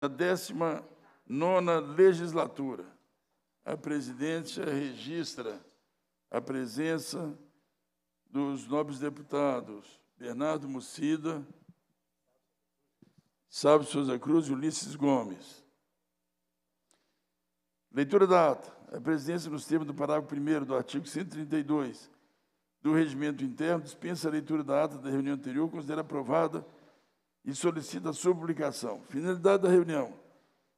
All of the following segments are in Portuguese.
da 19 legislatura, a presidência registra a presença dos nobres deputados Bernardo Mucida, Sábio Souza Cruz e Ulisses Gomes. Leitura da ata. A presidência, nos termos do parágrafo 1 do artigo 132 do Regimento Interno, dispensa a leitura da ata da reunião anterior, considera aprovada e solicita a sua publicação. Finalidade da reunião.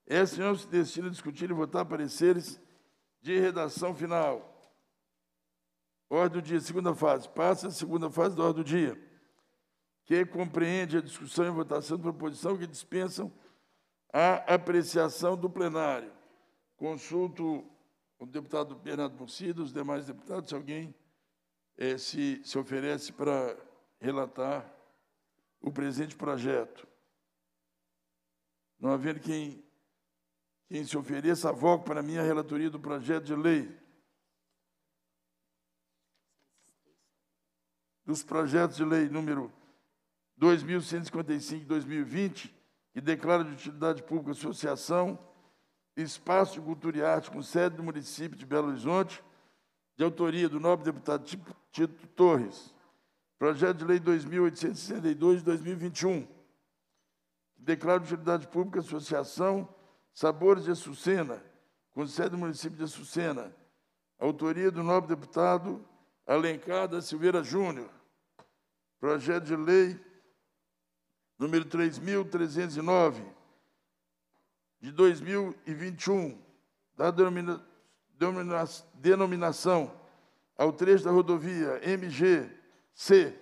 É, Essa reunião se destina a discutir e votar pareceres de redação final. Ordem do dia, segunda fase. Passa a segunda fase da ordem do dia, que compreende a discussão e votação de proposição que dispensam a apreciação do plenário. Consulto o deputado Bernardo Mucida, os demais deputados, se alguém eh, se, se oferece para relatar o presente projeto. Não havendo quem, quem se ofereça, avoco para mim a relatoria do projeto de lei. Dos projetos de lei número 2155 2020, que declara de utilidade pública associação, espaço de cultura e arte com sede do município de Belo Horizonte, de autoria do nobre deputado Tito Torres Projeto de Lei 2862 de 2021, que declara utilidade pública a Associação Sabores de Açucena, com sede no município de Açucena, autoria do nobre deputado Alencar da Silveira Júnior. Projeto de Lei número 3.309, de 2021, da denomina, denomina, denominação ao trecho da rodovia MG C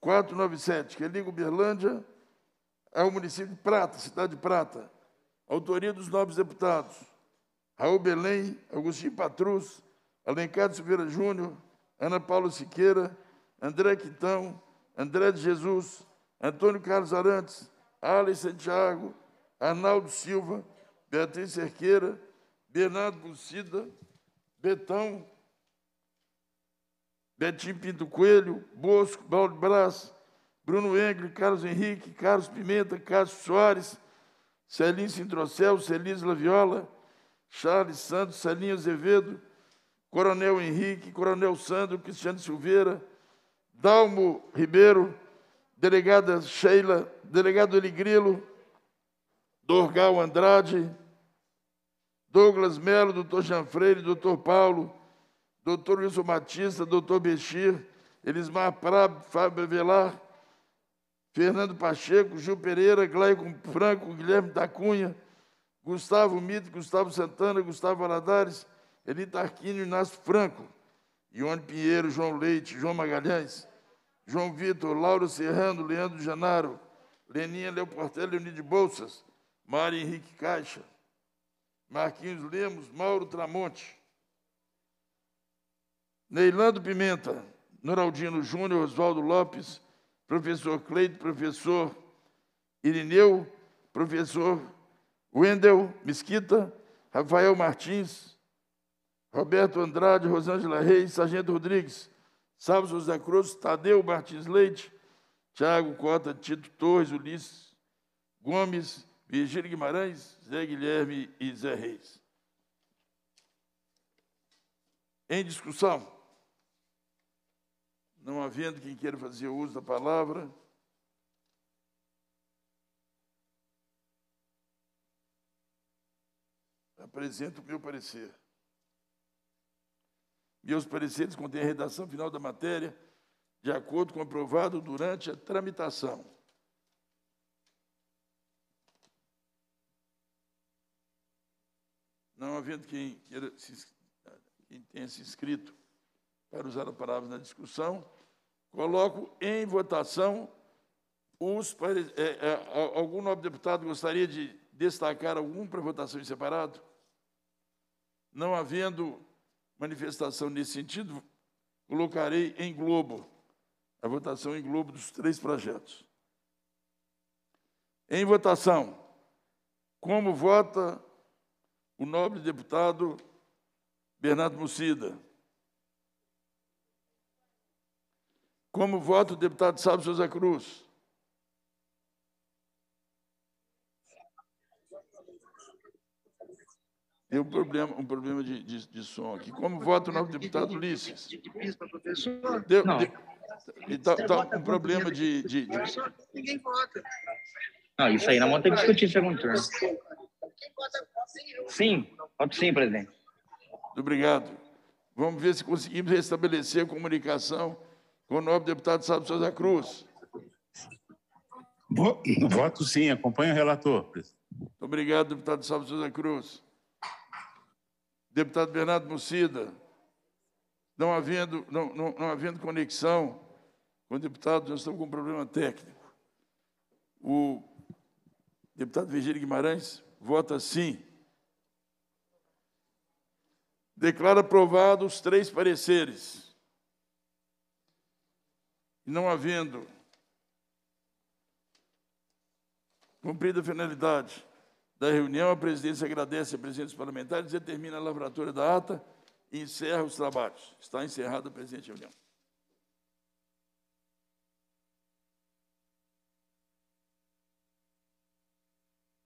497, que é liga Uberlândia ao é município de Prata, cidade de Prata. Autoria dos nobres deputados. Raul Belém, Agostinho Patrus, Alencar de Silveira Júnior, Ana Paula Siqueira, André Quitão, André de Jesus, Antônio Carlos Arantes, Alex Santiago, Arnaldo Silva, Beatriz Cerqueira, Bernardo Bucida, Betão, Betinho Pinto Coelho, Bosco, Balde Brás, Bruno Engle, Carlos Henrique, Carlos Pimenta, Cássio Soares, Celinho Sintrocel, Celis Laviola, Charles Santos, Celinho Azevedo, Coronel Henrique, Coronel Sandro, Cristiano Silveira, Dalmo Ribeiro, Delegada Sheila, Delegado Eligrilo, Dorgal Andrade, Douglas Melo, Doutor Jean Freire, Doutor Paulo, doutor Wilson Batista, doutor Bechir, Elismar Prado, Fábio Avelar, Fernando Pacheco, Gil Pereira, Glaicon Franco, Guilherme da Cunha, Gustavo Mito, Gustavo Santana, Gustavo Aladares, Elita Arquínio, Inácio Franco, Ione Pinheiro, João Leite, João Magalhães, João Vitor, Lauro Serrano, Leandro Janaro, Leninha Leoportel, Leonide Bolsas, Mário Henrique Caixa, Marquinhos Lemos, Mauro Tramonte, Neilando Pimenta, Noraldino Júnior, Oswaldo Lopes, professor Cleide, professor Irineu, professor Wendel Mesquita, Rafael Martins, Roberto Andrade, Rosângela Reis, Sargento Rodrigues, Salve José Cruz, Tadeu Martins Leite, Tiago Cota, Tito Torres, Ulisses Gomes, Virgílio Guimarães, Zé Guilherme e Zé Reis. Em discussão. Não havendo quem queira fazer uso da palavra, apresento o meu parecer. Meus pareceres contêm a redação final da matéria, de acordo com o aprovado durante a tramitação. Não havendo quem, queira, quem tenha se inscrito para usar a palavra na discussão, coloco em votação os. É, é, algum nobre deputado gostaria de destacar algum para votação em separado? Não havendo manifestação nesse sentido, colocarei em globo a votação em globo dos três projetos. Em votação, como vota o nobre deputado Bernardo Mucida? Como vota o deputado Sábio Souza Cruz? Tem um problema, um problema de, de, de som aqui. Como vota o novo deputado Ulisses? Deu, não. De, tá, tá um problema de, de, de... Ninguém vota. Não, isso aí na vamos ter que discutir segundo turno. Sim, voto sim, presidente. Muito obrigado. Vamos ver se conseguimos restabelecer a comunicação com o nobre deputado Sábio Souza Cruz. Voto sim, acompanho o relator. Muito obrigado, deputado Sábio Souza Cruz. Deputado Bernardo Mucida, não havendo, não, não, não havendo conexão com o deputado, nós estamos com um problema técnico. O deputado Virgílio Guimarães vota sim. Declara aprovados os três pareceres não havendo cumprida a finalidade da reunião, a presidência agradece a presença dos parlamentares e determina a lavratura da ata e encerra os trabalhos. Está encerrada a presente reunião.